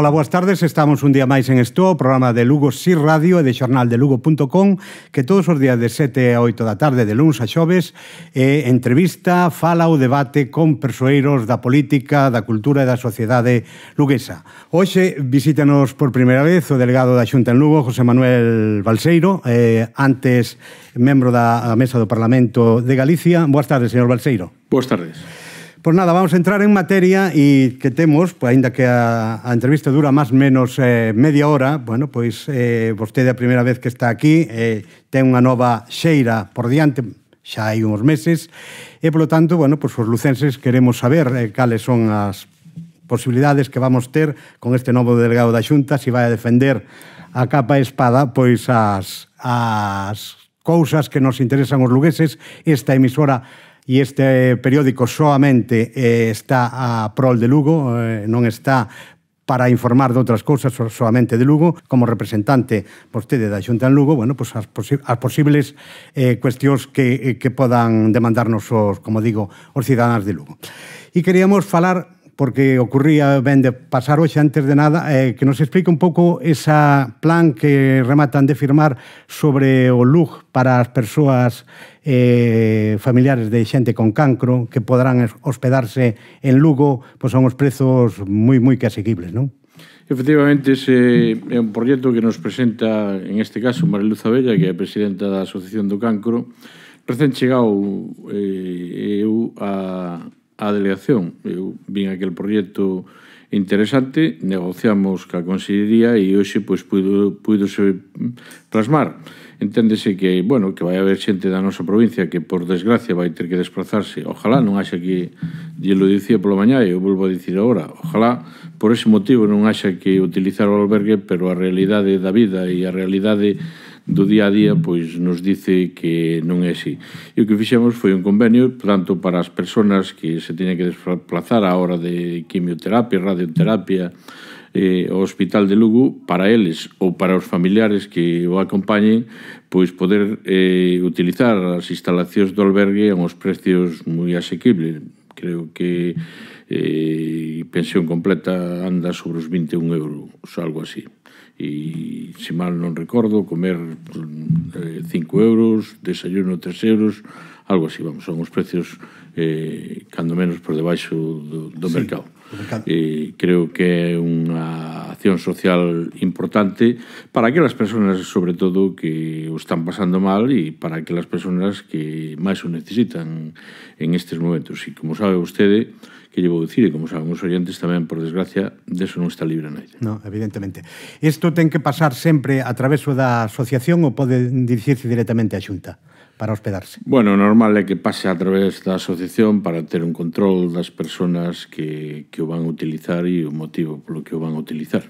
Ola, boas tardes, estamos un día máis en Esto, o programa de Lugo Si Radio e de xornal de lugo.com que todos os días de 7 a 8 da tarde de luns a xoves eh, entrevista, fala ou debate con persoeiros da política, da cultura e da sociedade luguesa. Hoxe visítanos por primeira vez o delegado da Xunta en Lugo, José Manuel Balseiro, eh, antes membro da Mesa do Parlamento de Galicia. Boas tardes, señor Balseiro. Boas tardes. Pois nada, vamos entrar en materia e que temos, pois, ainda que a, a entrevista dura máis menos eh, media hora, bueno, pois eh, vostede a primeira vez que está aquí eh, ten unha nova xeira por diante, xa hai uns meses, e polo tanto, bueno, pois os lucenses queremos saber eh, cales son as posibilidades que vamos ter con este novo delegado da Xunta, se si vai a defender a capa e espada pois as, as cousas que nos interesan os lugueses, esta emisora e este periódico soamente eh, está a prol de Lugo, eh, non está para informar de outras cousas soamente de Lugo, como representante vostede da Xunta en Lugo, bueno, pois as, posi as posibles eh, cuestións que, eh, que podan demandarnos os, como digo, os cidadáns de Lugo. E queríamos falar porque ocurría ben de pasar hoxe antes de nada, eh, que nos explique un pouco esa plan que rematan de firmar sobre o LUG para as persoas eh, familiares de xente con cancro que podrán hospedarse en Lugo, pois son os prezos moi, moi que asequibles, non? Efectivamente, ese é un proxecto que nos presenta, en este caso, Mariluz Abella, que é presidenta da Asociación do Cancro, recén chegou eh, eu a, a delegación. Eu vin aquel proxecto interesante, negociamos ca consellería e hoxe pois puido se plasmar. Enténdese que, bueno, que vai haber xente da nosa provincia que por desgracia vai ter que desplazarse. Ojalá non haxa que lle lo dicía pola mañá e eu volvo a dicir agora, ojalá por ese motivo non haxa que utilizar o albergue, pero a realidade da vida e a realidade do día a día mm. pois nos dice que non é así. E o que fixemos foi un convenio tanto para as persoas que se teñen que desplazar á hora de quimioterapia, radioterapia, eh, o Hospital de Lugo para eles ou para os familiares que o acompañen pois poder eh, utilizar as instalacións do albergue a uns precios moi asequibles. Creo que eh, pensión completa anda sobre os 21 euros, algo así e se mal non recordo comer 5 eh, euros desayuno 3 euros algo así, vamos, son os precios eh, cando menos por debaixo do, do sí, mercado eh, creo que é unha acción social importante para aquelas persoas, sobre todo que o están pasando mal e para aquelas persoas que máis o necesitan en estes momentos e como sabe vostede que llevo a dicir, e como saben os orientes tamén, por desgracia, deso non está libre naide. No, evidentemente. Isto ten que pasar sempre a través da asociación ou pode dirixirse directamente á xunta? para hospedarse? Bueno, normal é que pase a través da asociación para ter un control das persoas que, que o van a utilizar e o motivo polo que o van a utilizar.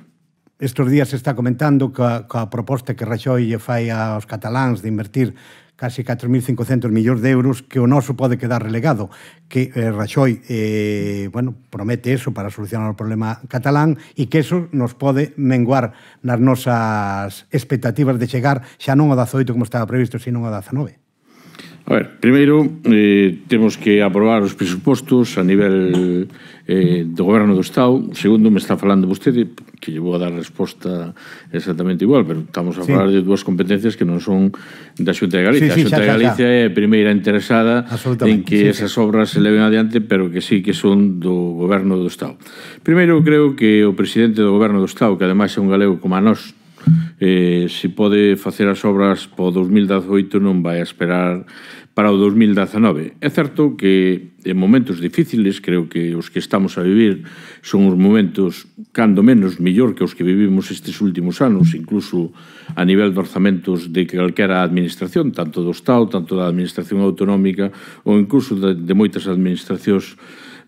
Estos días se está comentando que a, que a proposta que Raxoi lle fai aos cataláns de invertir case 4.500 millóns de euros que o noso pode quedar relegado, que eh, Raxoi eh, bueno, promete eso para solucionar o problema catalán e que eso nos pode menguar nas nosas expectativas de chegar xa non a 18 como estaba previsto, sino a 19. A ver, primeiro, eh, temos que aprobar os presupostos a nivel eh, do goberno do Estado. Segundo, me está falando vostede, que lle vou a dar resposta exactamente igual, pero estamos a sí. falar de dúas competencias que non son da Xunta de Galicia. Sí, sí, a Xunta de Galicia xa, xa. é a primeira interesada en que sí, esas obras se leven adiante, pero que sí que son do goberno do Estado. Primeiro, creo que o presidente do goberno do Estado, que ademais é un galego como a nós, eh, se pode facer as obras po 2018 non vai a esperar para o 2019. É certo que en momentos difíciles, creo que os que estamos a vivir son os momentos cando menos mellor que os que vivimos estes últimos anos, incluso a nivel de orzamentos de calquera administración, tanto do Estado, tanto da administración autonómica ou incluso de, de moitas administracións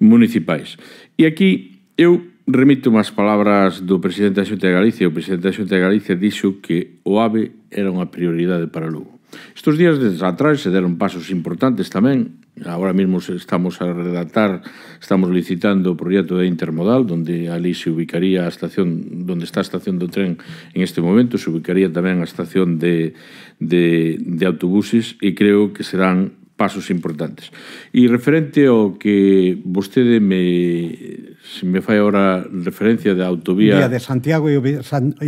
municipais. E aquí eu Remito unhas palabras do presidente da Xunta de Galicia. O presidente da Xunta de Galicia dixo que o AVE era unha prioridade para Lugo. Estos días desde atrás se deron pasos importantes tamén. Ahora mesmo estamos a redactar, estamos licitando o proxecto de intermodal, onde ali se ubicaría a estación, onde está a estación do tren en este momento, se ubicaría tamén a estación de, de, de autobuses e creo que serán pasos importantes. E referente ao que vostede me se me fai ahora referencia da autovía Vía de Santiago e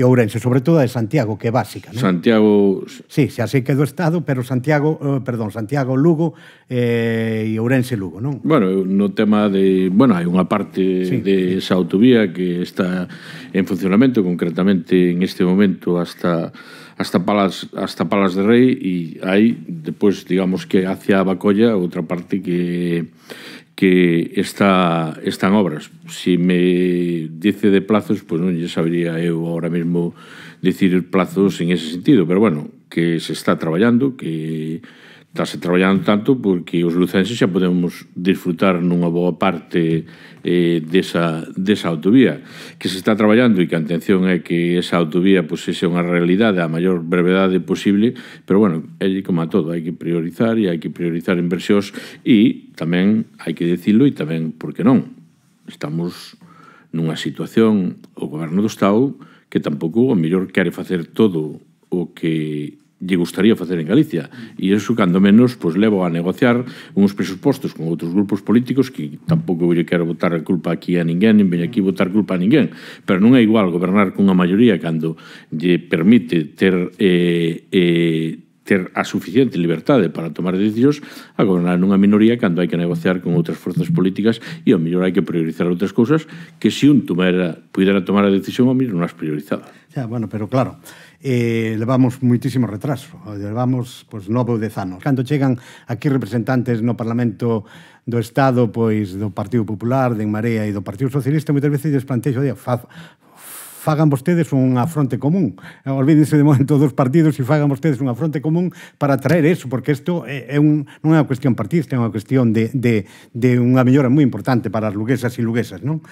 Ourense, sobre todo a de Santiago, que é básica, non? Santiago Sí, se así quedou estado, pero Santiago, eh, perdón, Santiago Lugo eh, e Ourense Lugo, non? Bueno, no tema de, bueno, hai unha parte sí, de esa autovía que está en funcionamento concretamente en este momento hasta hasta Palas, hasta Palas de Rey y aí después, digamos que hacia Bacolla otra parte que, que está, están obras. Si me dice de plazos, pues non lle sabría eu ahora mismo decir plazos en ese sentido, pero bueno, que se está traballando, que estase traballando tanto porque os lucenses xa podemos disfrutar nunha boa parte eh, desa, desa autovía que se está traballando e que a intención é que esa autovía pois, pues, sexa unha realidade a maior brevedade posible pero bueno, é como a todo hai que priorizar e hai que priorizar inversións e tamén hai que decirlo e tamén, porque non estamos nunha situación o goberno do Estado que tampouco o mellor quere facer todo o que lle gustaría facer en Galicia e iso cando menos pois levo a negociar uns presupostos con outros grupos políticos que tampouco lle quero botar a culpa aquí a ninguén, nin veño aquí botar culpa a ninguén, pero non é igual gobernar cunha maioría cando lle permite ter eh, eh, ter a suficiente libertade para tomar decisións a gobernar nunha minoría cando hai que negociar con outras forzas políticas e ao mellor hai que priorizar outras cousas que se un tomara, pudera tomar a decisión ao mellor non as priorizaba. Ya, bueno, pero claro, eh, levamos muitísimo retraso, levamos pois, nove ou dez anos. Cando chegan aquí representantes no Parlamento do Estado, pois do Partido Popular, de En Marea e do Partido Socialista, moitas veces lles plantexo, fa, fagan vostedes unha fronte común. Eh, olvídense de momento dos partidos e fagan vostedes unha fronte común para traer eso, porque isto é, é un, non é unha cuestión partidista, é unha cuestión de, de, de unha mellora moi importante para as luguesas e luguesas, non?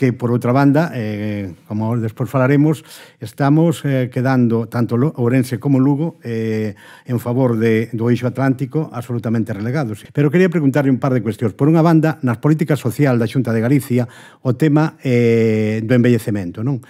que por outra banda, eh, como despois falaremos, estamos eh, quedando tanto Ourense como Lugo eh, en favor de, do eixo atlántico absolutamente relegados. Pero quería preguntarle un par de cuestións. Por unha banda, nas políticas social da Xunta de Galicia, o tema eh, do envellecemento, non?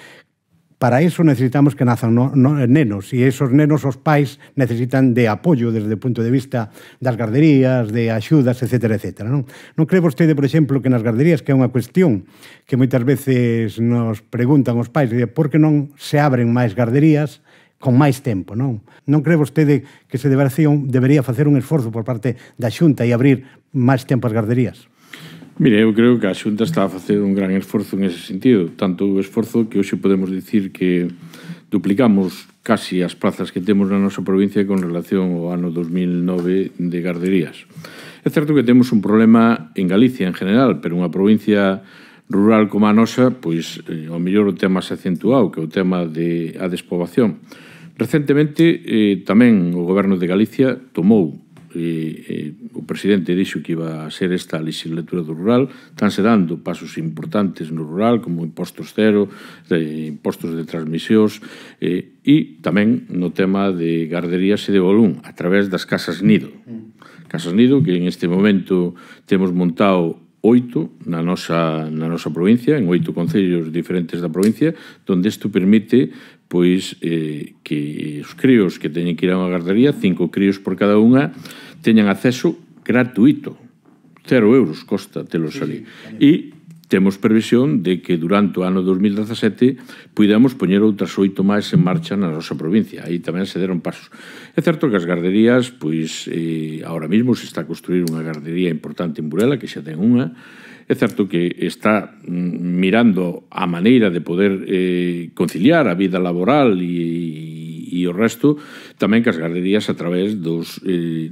Para iso necesitamos que nazan no, no, nenos e esos nenos os pais necesitan de apoio desde o punto de vista das garderías, de axudas, etc. etc non? non cree vostede, por exemplo, que nas garderías, que é unha cuestión que moitas veces nos preguntan os pais, de por que non se abren máis garderías con máis tempo, non? Non cree vostede que se debería, debería facer un esforzo por parte da Xunta e abrir máis tempo as garderías? Mire, eu creo que a Xunta está a facer un gran esforzo en ese sentido, tanto o esforzo que hoxe podemos dicir que duplicamos casi as plazas que temos na nosa provincia con relación ao ano 2009 de garderías. É certo que temos un problema en Galicia en general, pero unha provincia rural como a nosa, pois eh, ao mellor o tema se acentuou, que é o tema de a despoboación. Recentemente eh, tamén o goberno de Galicia tomou eh, eh, o presidente dixo que iba a ser esta a legislatura do rural, estánse dando pasos importantes no rural, como impostos cero, de, impostos de transmisións, eh, e tamén no tema de garderías e de volún, a través das casas nido. Casas nido que en este momento temos montado oito na nosa, na nosa provincia, en oito concellos diferentes da provincia, donde isto permite pois eh, que os críos que teñen que ir a unha gardería, cinco críos por cada unha, teñan acceso gratuito. Cero euros costa telos ali. Sí, e temos previsión de que durante o ano 2017 puidamos poñer outras oito máis en marcha na nosa provincia. Aí tamén se deron pasos. É certo que as garderías, pois, eh, ahora mesmo se está a construir unha gardería importante en Burela, que xa ten unha, É certo que está mm, mirando a maneira de poder eh, conciliar a vida laboral e, e, e o resto tamén que as garderías a través dos, eh,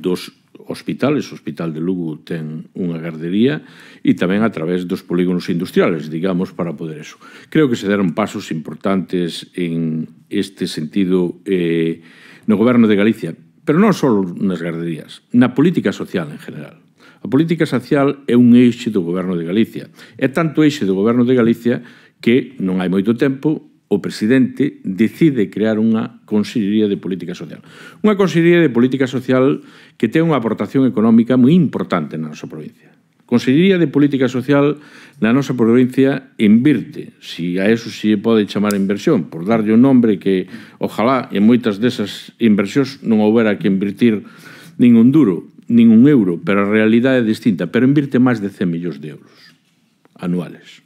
dos hospitales, o Hospital de Lugo ten unha gardería e tamén a través dos polígonos industriales, digamos, para poder eso. Creo que se deron pasos importantes en este sentido eh, no goberno de Galicia, pero non só nas garderías, na política social en general. A política social é un eixe do goberno de Galicia. É tanto eixe do goberno de Galicia que non hai moito tempo o presidente decide crear unha Consellería de Política Social. Unha Consellería de Política Social que ten unha aportación económica moi importante na nosa provincia. Consellería de Política Social na nosa provincia invirte, si a eso se pode chamar inversión, por darlle un nombre que ojalá en moitas desas inversións non houbera que invertir ningún duro, nin un euro, pero a realidade é distinta, pero invirte máis de 100 millóns de euros anuales.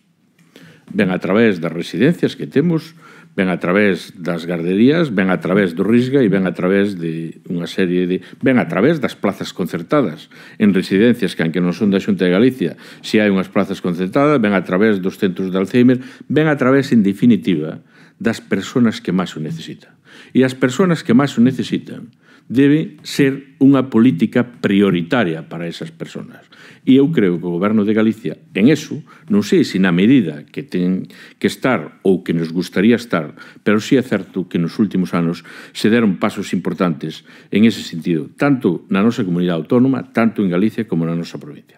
Ben a través das residencias que temos, ben a través das garderías, ben a través do Risga e ben a través de unha serie de... ben a través das plazas concertadas en residencias que, aunque non son da Xunta de Galicia, se hai unhas plazas concertadas, ben a través dos centros de Alzheimer, ben a través, en definitiva, das persoas que máis o necesitan. E as persoas que máis o necesitan debe ser unha política prioritaria para esas personas. E eu creo que o goberno de Galicia en eso, non sei se na medida que ten que estar ou que nos gustaría estar, pero sí é certo que nos últimos anos se deron pasos importantes en ese sentido, tanto na nosa comunidade autónoma, tanto en Galicia como na nosa provincia.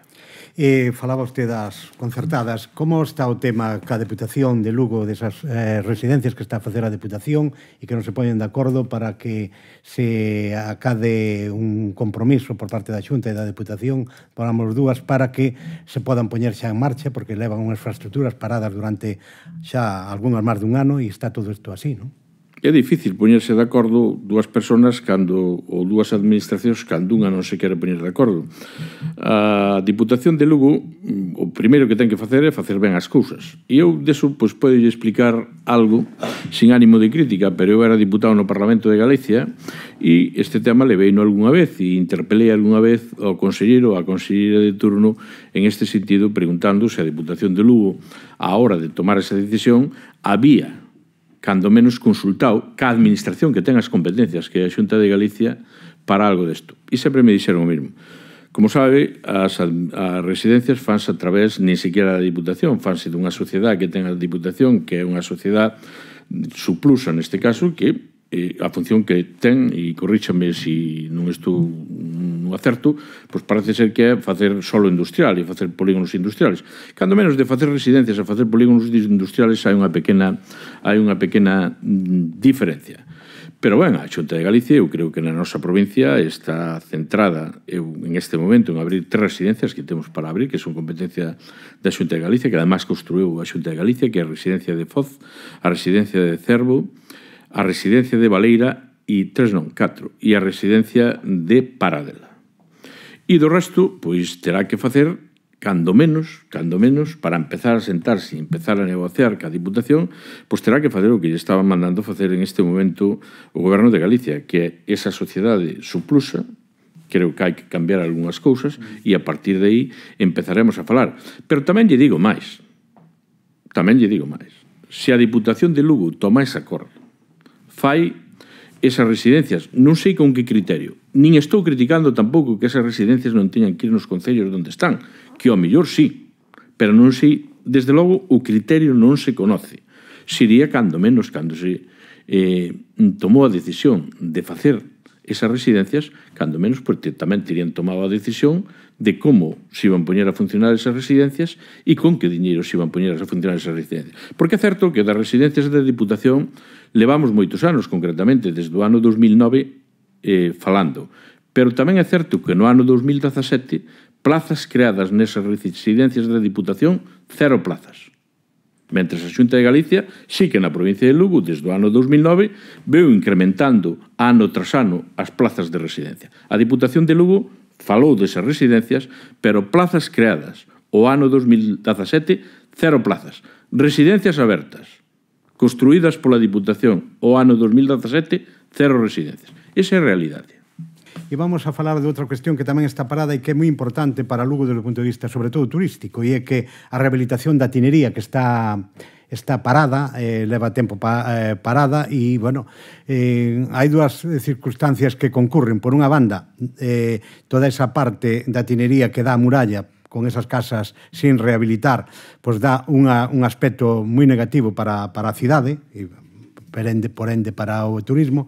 Eh, falaba usted das concertadas. Como está o tema ca Deputación de Lugo desas eh, residencias que está a facer a Deputación e que non se poñen de acordo para que se acade un compromiso por parte da Xunta e da Deputación para dúas para que se podan poñer xa en marcha porque levan unhas infraestructuras paradas durante xa algunhas máis dun ano e está todo isto así, non? É difícil poñerse de acordo dúas persoas cando ou dúas administracións cando unha non se quere poñer de acordo. A Diputación de Lugo mm, o primeiro que ten que facer é facer ben as cousas. E eu deso pois podo explicar algo sin ánimo de crítica, pero eu era diputado no Parlamento de Galicia e este tema levei no algunha vez e interpelei algunha vez ao conselleiro ou a conselleira de turno en este sentido preguntando se a Diputación de Lugo a hora de tomar esa decisión había cando menos consultado ca administración que ten as competencias que é a Xunta de Galicia para algo desto. E sempre me dixeron o mesmo. Como sabe, as, as residencias fanse a través ni siquiera da Diputación, fanse dunha sociedade que ten a Diputación, que é unha sociedade suplusa neste caso, que eh, a función que ten, e corríxame se si non estou no acerto, pois parece ser que é facer solo industrial e facer polígonos industriales. Cando menos de facer residencias a facer polígonos industriales hai unha pequena hai unha pequena mm, diferencia. Pero ben, a Xunta de Galicia, eu creo que na nosa provincia está centrada eu en este momento en abrir tres residencias que temos para abrir, que son competencia da Xunta de Galicia, que además construiu a Xunta de Galicia, que é a residencia de Foz, a residencia de Cervo, a residencia de Baleira e tres non, catro, e a residencia de Paradela. E do resto, pois terá que facer cando menos, cando menos, para empezar a sentarse e empezar a negociar ca Diputación, pois terá que facer o que lle estaba mandando facer en este momento o Goberno de Galicia, que é esa sociedade suplusa, creo que hai que cambiar algunhas cousas, mm. e a partir de aí empezaremos a falar. Pero tamén lle digo máis, tamén lle digo máis, se a Diputación de Lugo toma ese acordo, fai esas residencias. Non sei con que criterio. Nin estou criticando tampouco que esas residencias non teñan que ir nos concellos onde están, que ao mellor sí, pero non sei, desde logo, o criterio non se conoce. Sería cando menos, cando se eh, tomou a decisión de facer esas residencias, cando menos porque pois, tamén terían tomado a decisión de como se iban poñer a funcionar esas residencias e con que diñeiro se iban poñer a funcionar esas residencias. Porque é certo que das residencias da Diputación levamos moitos anos, concretamente desde o ano 2009, eh, falando. Pero tamén é certo que no ano 2017 plazas creadas nesas residencias da Diputación, cero plazas. Mentres a Xunta de Galicia sí que na provincia de Lugo desde o ano 2009 veu incrementando ano tras ano as plazas de residencia. A Diputación de Lugo falou desas residencias, pero plazas creadas o ano 2017 cero plazas. Residencias abertas construídas pola Diputación o ano 2017 cero residencias. Esa é a realidade. E vamos a falar de outra cuestión que tamén está parada e que é moi importante para Lugo desde o punto de vista, sobre todo, turístico, e é que a rehabilitación da tinería que está está parada, eh, leva tempo pa, eh, parada e, bueno, eh, hai dúas circunstancias que concurren. Por unha banda, eh, toda esa parte da tinería que dá a muralla con esas casas sin rehabilitar, pois dá unha, un aspecto moi negativo para, para a cidade, e, por ende, por ende para o turismo,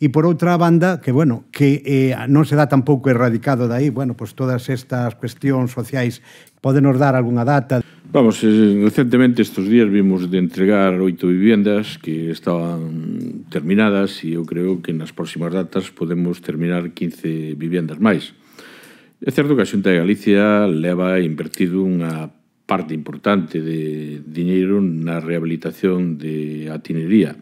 e por outra banda que bueno, que eh, non se dá tampouco erradicado dai, bueno, pois todas estas cuestións sociais nos dar algunha data. Vamos, eh, recentemente estes días vimos de entregar oito viviendas que estaban terminadas e eu creo que nas próximas datas podemos terminar 15 viviendas máis. É certo que a Xunta de Galicia leva invertido unha parte importante de diñeiro na rehabilitación de atinería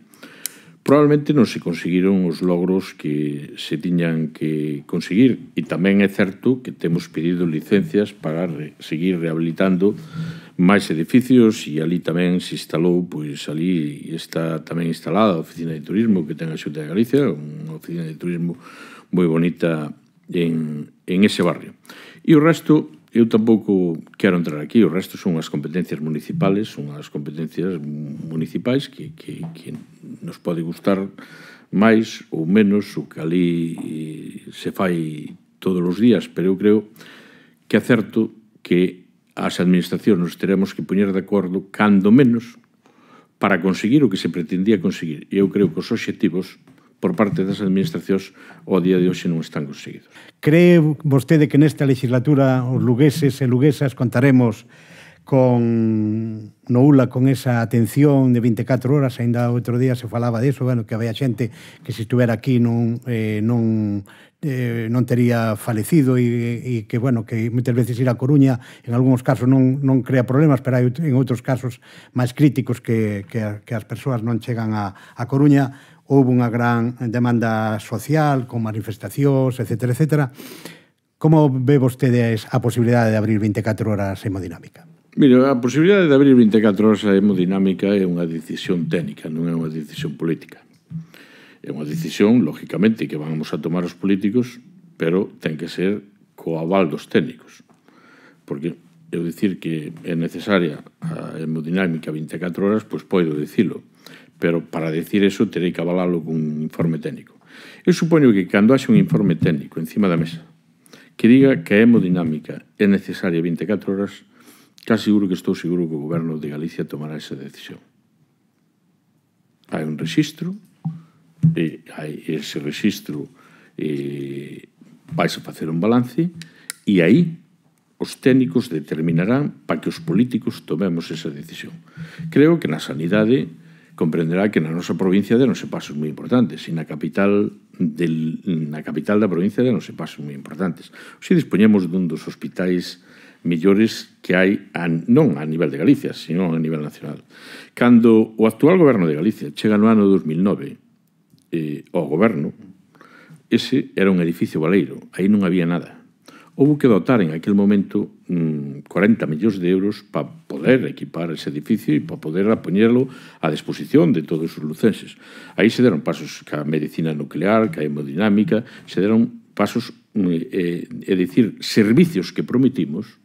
probablemente non se conseguiron os logros que se tiñan que conseguir e tamén é certo que temos pedido licencias para re, seguir rehabilitando máis edificios e ali tamén se instalou, pois ali está tamén instalada a oficina de turismo que ten a Xunta de Galicia, unha oficina de turismo moi bonita en, en ese barrio. E o resto eu tampouco quero entrar aquí, o resto son as competencias municipales, son as competencias municipais que, que, que nos pode gustar máis ou menos o que ali eh, se fai todos os días, pero eu creo que é certo que as administracións nos teremos que poñer de acordo cando menos para conseguir o que se pretendía conseguir. E eu creo que os obxectivos por parte das administracións o día de hoxe non están conseguidos. Cree vostede que nesta legislatura os lugueses e luguesas contaremos con no ULA con esa atención de 24 horas, ainda outro día se falaba de eso, bueno, que había xente que se estuvera aquí non, eh, non, eh, non tería falecido e, e que, bueno, que moitas veces ir a Coruña en algúns casos non, non crea problemas, pero hai en outros casos máis críticos que, que, que as persoas non chegan a, a Coruña houve unha gran demanda social con manifestacións, etc. etc. Como ve vostedes a posibilidade de abrir 24 horas hemodinámica? Mira, a posibilidade de abrir 24 horas a hemodinámica é unha decisión técnica, non é unha decisión política. É unha decisión, lógicamente, que vamos a tomar os políticos, pero ten que ser co aval dos técnicos. Porque eu dicir que é necesaria a hemodinámica 24 horas, pois podo dicilo, pero para decir eso terei que avalalo cun informe técnico. Eu supoño que cando haxe un informe técnico encima da mesa que diga que a hemodinámica é necesaria 24 horas, casi seguro que estou seguro que o goberno de Galicia tomará esa decisión. Hai un registro, e hai ese registro e vais a facer un balance e aí os técnicos determinarán para que os políticos tomemos esa decisión. Creo que na sanidade comprenderá que na nosa provincia de se pasos moi importantes e na capital del, na capital da provincia de se pasos moi importantes. Se dispoñemos dun dos hospitais mellores que hai a, non a nivel de Galicia, sino a nivel nacional. Cando o actual goberno de Galicia chega no ano 2009 eh, ao goberno, ese era un edificio baleiro, aí non había nada houve que dotar en aquel momento 40 mm, millóns de euros para poder equipar ese edificio e para poder apoñerlo á disposición de todos os lucenses. Aí se deron pasos ca medicina nuclear, ca hemodinámica, se deron pasos, mm, eh, é dicir, servicios que prometimos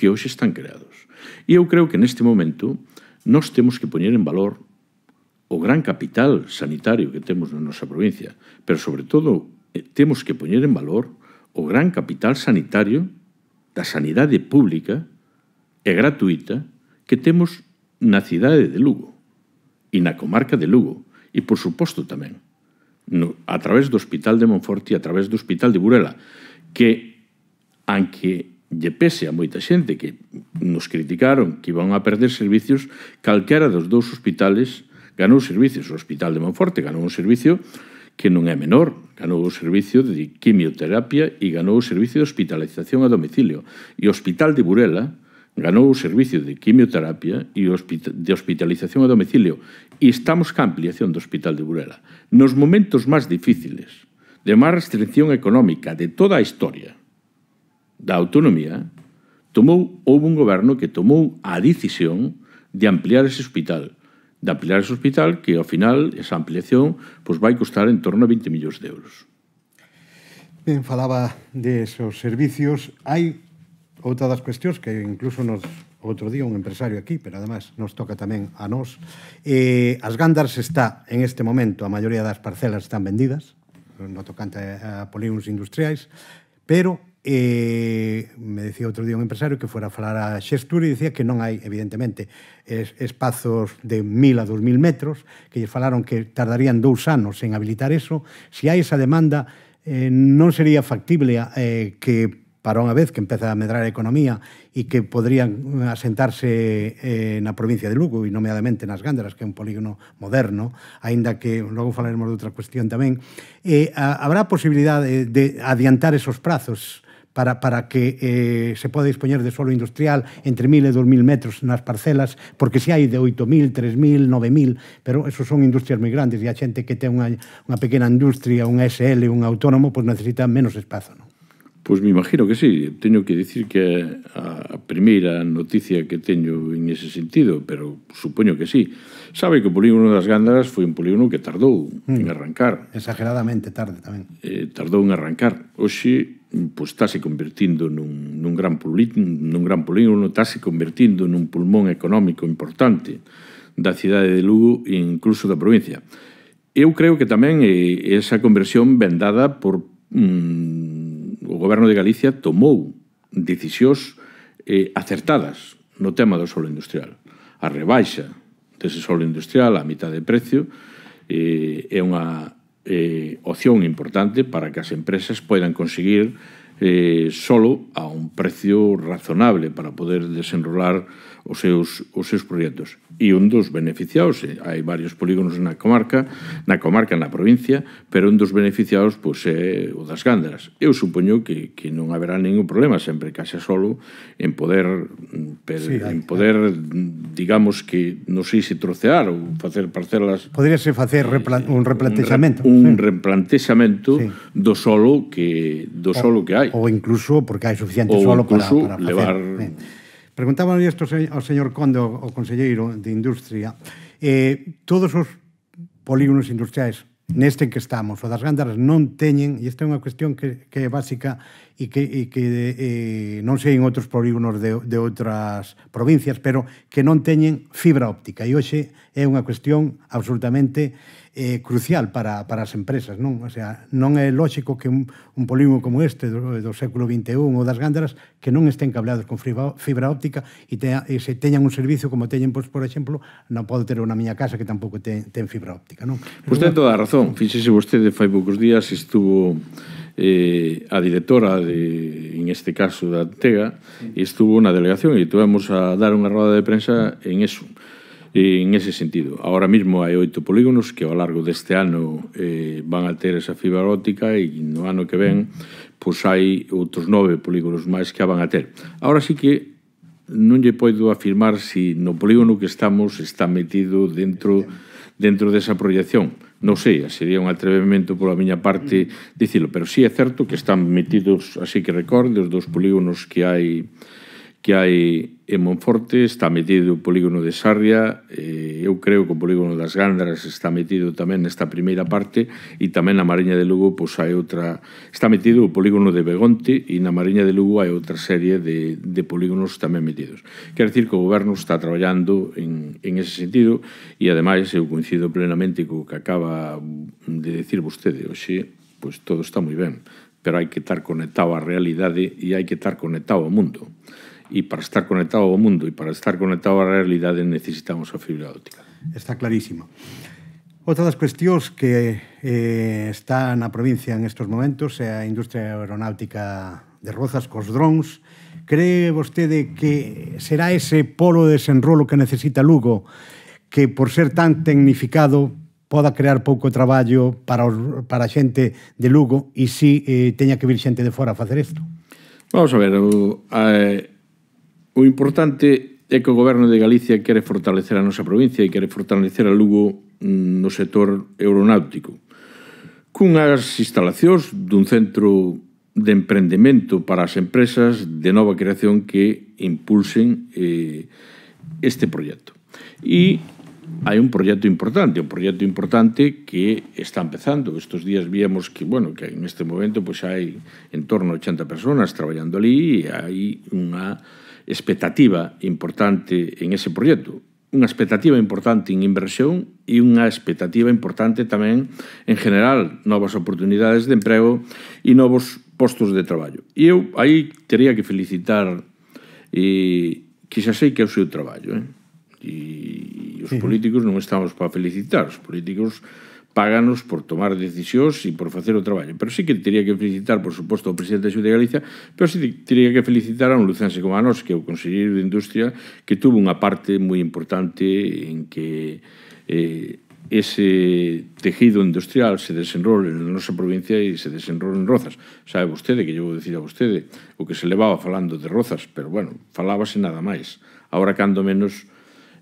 que hoxe están creados. E eu creo que neste momento nós temos que poñer en valor o gran capital sanitario que temos na nosa provincia, pero sobre todo eh, temos que poñer en valor o gran capital sanitario da sanidade pública e gratuita que temos na cidade de Lugo e na comarca de Lugo e, por suposto, tamén no, a través do Hospital de Monforte e a través do Hospital de Burela que, anque lle pese a moita xente que nos criticaron que iban a perder servicios, calquera dos dous hospitales ganou servicios. O Hospital de Monforte ganou un servicio que non é menor. Ganou o servicio de quimioterapia e ganou o servicio de hospitalización a domicilio. E o Hospital de Burela ganou o servicio de quimioterapia e de hospitalización a domicilio. E estamos ca ampliación do Hospital de Burela. Nos momentos máis difíciles, de máis restricción económica de toda a historia da autonomía, tomou houve un goberno que tomou a decisión de ampliar ese hospital de ampliar ese hospital que ao final esa ampliación pois vai custar en torno a 20 millóns de euros. Ben, falaba de esos servicios. Hai outra das cuestións que incluso nos outro día un empresario aquí, pero además nos toca tamén a nós. Eh, as Gandars está en este momento, a maioría das parcelas están vendidas, no tocante a polígonos industriais, pero E me decía outro día un empresario que fora a falar a Xestur e dicía que non hai, evidentemente, es, espazos de 1000 a 2000 metros, que lle falaron que tardarían dous anos en habilitar eso. Se si hai esa demanda, eh, non sería factible eh, que para unha vez que empeza a medrar a economía e que podrían asentarse eh, na provincia de Lugo e nomeadamente nas Gándaras, que é un polígono moderno, aínda que logo falaremos de outra cuestión tamén, eh, a, habrá posibilidade de adiantar esos prazos para, para que eh, se poda dispoñer de solo industrial entre 1.000 e 2.000 metros nas parcelas, porque se hai de 8.000, 3.000, 9.000, pero eso son industrias moi grandes e a xente que ten unha, unha pequena industria, un SL, un autónomo, pois pues necesita menos espazo. Non? Pois me imagino que sí, teño que dicir que a, a primeira noticia que teño en ese sentido, pero supoño que sí. Sabe que o polígono das Gándaras foi un polígono que tardou mm. en arrancar. Exageradamente tarde tamén. Eh, tardou en arrancar. Oxe, pois estáse convertindo nun, nun gran nun gran polígono, estáse convertindo nun pulmón económico importante da cidade de Lugo e incluso da provincia. Eu creo que tamén eh, esa conversión vendada por mm, o goberno de Galicia tomou decisións eh, acertadas no tema do solo industrial. A rebaixa dese solo industrial a mitad de precio eh, é unha eh, opción importante para que as empresas poidan conseguir eh, solo a un precio razonable para poder desenrolar os seus, os seus proxectos. E un dos beneficiados, eh, hai varios polígonos na comarca, na comarca, na provincia, pero un dos beneficiados pois, é o das Gandras. Eu supoño que, que non haberá ningún problema, sempre que haxa solo, en poder, mm, per, sí, en poder digamos que, non sei se trocear ou facer parcelas... ser facer replan, eh, un replantexamento. Un, re, un sí. replantexamento sí. do solo que do solo que hai ou incluso porque hai suficiente solo para, para facer. levar... Preguntaban isto ao señor Conde, ao conselleiro de Industria, eh, todos os polígonos industriais neste que estamos, o das Gándaras non teñen, e esta é unha cuestión que, que é básica e que, e que eh, non sei en outros polígonos de, de outras provincias, pero que non teñen fibra óptica. E hoxe é unha cuestión absolutamente eh, crucial para, para as empresas. Non? O sea, non é lógico que un, un polígono como este do, do século XXI ou das gándaras que non estén cableados con fibra, fibra óptica e, te, e se teñan un servicio como teñen, pois, por exemplo, non podo ter unha miña casa que tampouco ten, ten fibra óptica. Non? Pois ten toda a razón. Fíxese vostede fai poucos días estuvo eh, a directora de, en este caso da Tega estuvo na delegación e tuvemos a dar unha roda de prensa en eso E, en ese sentido, ahora mismo hai oito polígonos que ao largo deste ano eh, van a ter esa fibra óptica e no ano que ven pois hai outros nove polígonos máis que a van a ter. Ahora sí que non lle podo afirmar se si no polígono que estamos está metido dentro dentro desa proyección. Non sei, sería un atrevemento pola miña parte dicilo, pero sí é certo que están metidos, así que recorde, os dos polígonos que hai que hai en Monforte, está metido o polígono de Sarria, eh, eu creo que o polígono das Gandras está metido tamén nesta primeira parte e tamén na Mariña de Lugo pois, hai outra... Está metido o polígono de Begonte e na Mariña de Lugo hai outra serie de, de polígonos tamén metidos. Quer dizer que o goberno está traballando en, en ese sentido e ademais eu coincido plenamente co que acaba de decir vostede. Oxe, pois todo está moi ben, pero hai que estar conectado á realidade e hai que estar conectado ao mundo e para estar conectado ao mundo e para estar conectado á realidade necesitamos a fibra óptica. Está clarísimo. Outra das cuestións que eh, está na provincia en estes momentos é a industria aeronáutica de Rozas cos drones. Cree vostede que será ese polo de desenrolo que necesita Lugo que por ser tan tecnificado poda crear pouco traballo para, os, para a xente de Lugo e si eh, teña que vir xente de fora a facer isto? Vamos a ver, o, eh, O importante é que o goberno de Galicia quere fortalecer a nosa provincia e quere fortalecer a Lugo mm, no sector aeronáutico. Cunhas instalacións dun centro de emprendemento para as empresas de nova creación que impulsen eh, este proxecto. E hai un proxecto importante, un proxecto importante que está empezando. Estos días víamos que, bueno, que en este momento pois pues, hai en torno a 80 personas traballando ali e hai unha expectativa importante en ese proxecto, unha expectativa importante en inversión e unha expectativa importante tamén en general novas oportunidades de emprego e novos postos de traballo. E eu aí teria que felicitar e, que xa sei que é o seu traballo. Eh? E os políticos non estamos para felicitar, os políticos páganos por tomar decisións e por facer o traballo. Pero sí que teria que felicitar, por suposto, o presidente da Xunta de Galicia, pero sí teria que felicitar a un lucense como a nós, que é o conselleiro de Industria, que tuvo unha parte moi importante en que eh, ese tejido industrial se desenrole na nosa provincia e se desenrole en Rozas. Sabe vostede que vou dicir a vostede o que se levaba falando de Rozas, pero bueno, falábase nada máis. Ahora, cando menos,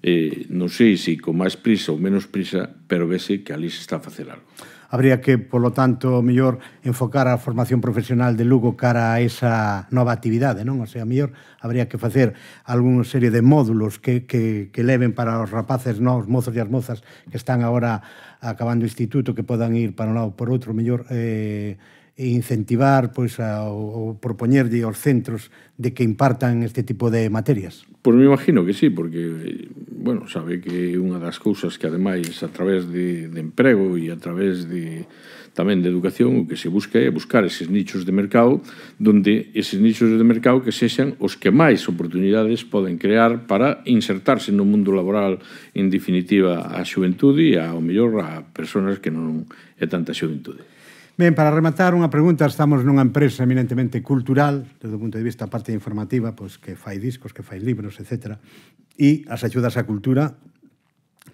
eh, non sei se con máis prisa ou menos prisa, pero vese que ali se está a facer algo. Habría que, polo tanto, mellor enfocar a formación profesional de Lugo cara a esa nova actividade, non? O sea, mellor habría que facer algunha serie de módulos que, que, que leven para os rapaces, non? os mozos e as mozas que están agora acabando o instituto, que podan ir para un lado por outro, mellor eh, e incentivar pois, a, ou propoñerlle aos centros de que impartan este tipo de materias? Pois me imagino que sí, porque bueno, sabe que unha das cousas que ademais a través de, de emprego e a través de tamén de educación o que se busca é buscar eses nichos de mercado donde eses nichos de mercado que sexan os que máis oportunidades poden crear para insertarse no mundo laboral en definitiva a xuventude e ao mellor a persoas que non é tanta xuventude. Ben, para rematar unha pregunta, estamos nunha empresa eminentemente cultural, desde o punto de vista parte informativa, pois que fai discos, que fai libros, etc. E as axudas á cultura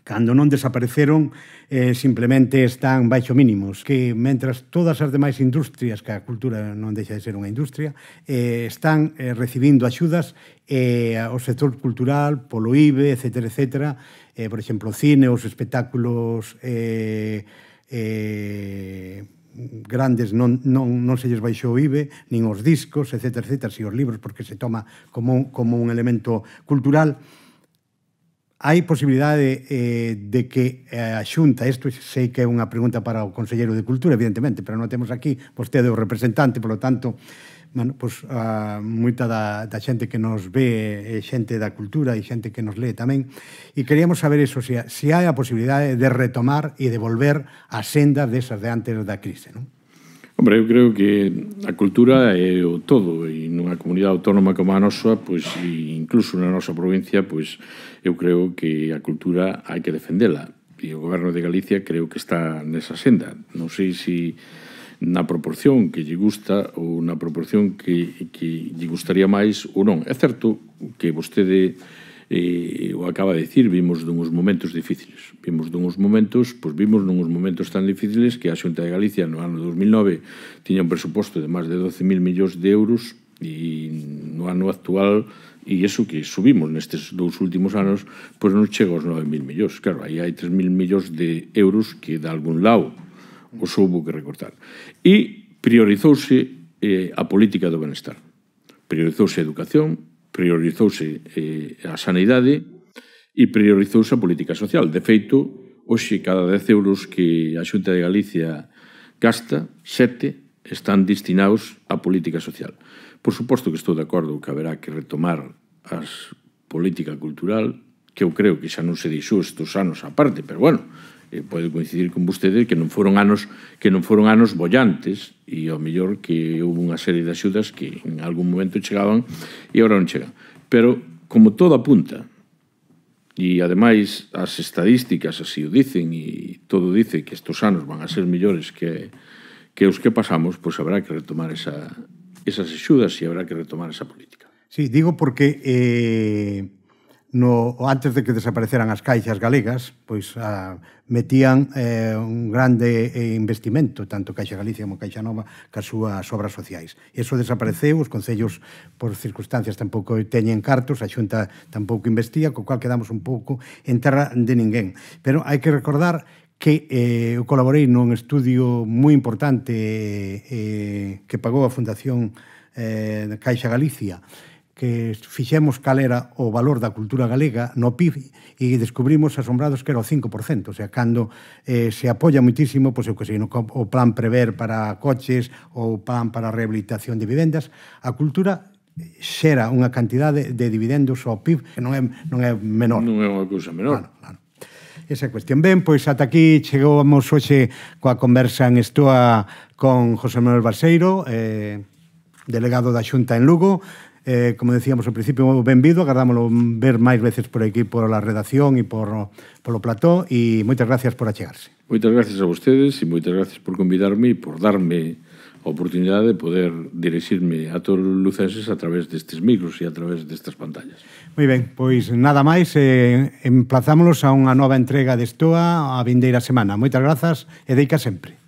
cando non desapareceron, eh, simplemente están baixo mínimos, que mentras todas as demais industrias, que a cultura non deixa de ser unha industria, eh, están eh, recibindo axudas eh, ao sector cultural, polo IBE, etc., etc., eh, por exemplo, cine, os espectáculos eh, eh, grandes non, non, non se lles baixou o IBE, nin os discos, etc., etc., si os libros, porque se toma como, como un elemento cultural, hai posibilidade eh, de que eh, a Xunta, isto sei que é unha pregunta para o Consellero de Cultura, evidentemente, pero non temos aquí vostede o representante, polo tanto, bueno, pues, a, ah, moita da, da xente que nos ve, xente da cultura e xente que nos lee tamén, e queríamos saber eso, se, se hai a posibilidade de retomar e de volver a senda desas de antes da crise, non? Hombre, eu creo que a cultura é o todo e nunha comunidade autónoma como a nosa, pois e incluso na nosa provincia, pois eu creo que a cultura hai que defendela e o goberno de Galicia creo que está nesa senda. Non sei se si na proporción que lle gusta ou na proporción que, que lle gustaría máis ou non. É certo que vostede eh, o acaba de dicir, vimos dunhos momentos difíciles. Vimos dunhos momentos, pois vimos dunhos momentos tan difíciles que a Xunta de Galicia no ano 2009 tiña un presuposto de máis de 12.000 millóns de euros e no ano actual e iso que subimos nestes dous últimos anos, pois non chega aos 9.000 millóns. Claro, aí hai 3.000 millóns de euros que de algún lado os houbo que recortar. E priorizouse eh, a política do benestar. Priorizouse a educación, priorizouse eh, a sanidade e priorizouse a política social. De feito, hoxe cada 10 euros que a Xunta de Galicia gasta, 7 están destinados á política social. Por suposto que estou de acordo que haberá que retomar as política cultural, que eu creo que xa non se dixo estes anos aparte, pero bueno, eh, pode coincidir con vostede que non foron anos que non foron anos bollantes e ao mellor que houve unha serie de axudas que en algún momento chegaban e agora non chegan. Pero como todo apunta, E ademais as estadísticas así o dicen e todo dice que estes anos van a ser mellores que que os que pasamos, pois habrá que retomar esa esas axudas e habrá que retomar esa política. Sí, digo porque eh no, antes de que desapareceran as caixas galegas, pois a, ah, metían eh, un grande eh, investimento, tanto Caixa Galicia como Caixa Nova, cas súas obras sociais. Eso desapareceu, os concellos por circunstancias tampouco teñen cartos, a Xunta tampouco investía, co cual quedamos un pouco en terra de ninguén. Pero hai que recordar que eh, eu colaborei nun estudio moi importante eh, que pagou a Fundación eh, Caixa Galicia, que fixemos cal era o valor da cultura galega no PIB e descubrimos asombrados que era o 5%, o sea, cando eh, se apoia muitísimo, pois eu que sei, no, o plan prever para coches ou plan para rehabilitación de vivendas, a cultura xera unha cantidade de dividendos ao PIB que non é, non é menor. Non é unha cousa menor. Claro, claro. Esa cuestión. Ben, pois ata aquí chegamos hoxe coa conversa en Estoa con José Manuel Barseiro. Eh, delegado da Xunta en Lugo. Eh, como decíamos ao principio, benvido, agardámoslo ver máis veces por aquí, por a redacción e por, polo plató, e moitas gracias por achegarse. Moitas gracias a vostedes e moitas gracias por convidarme e por darme a oportunidade de poder dirixirme a todos os lucenses a través destes micros e a través destas pantallas. Moi ben, pois nada máis, eh, emplazámonos a unha nova entrega de Estoa a vindeira semana. Moitas grazas e deica sempre.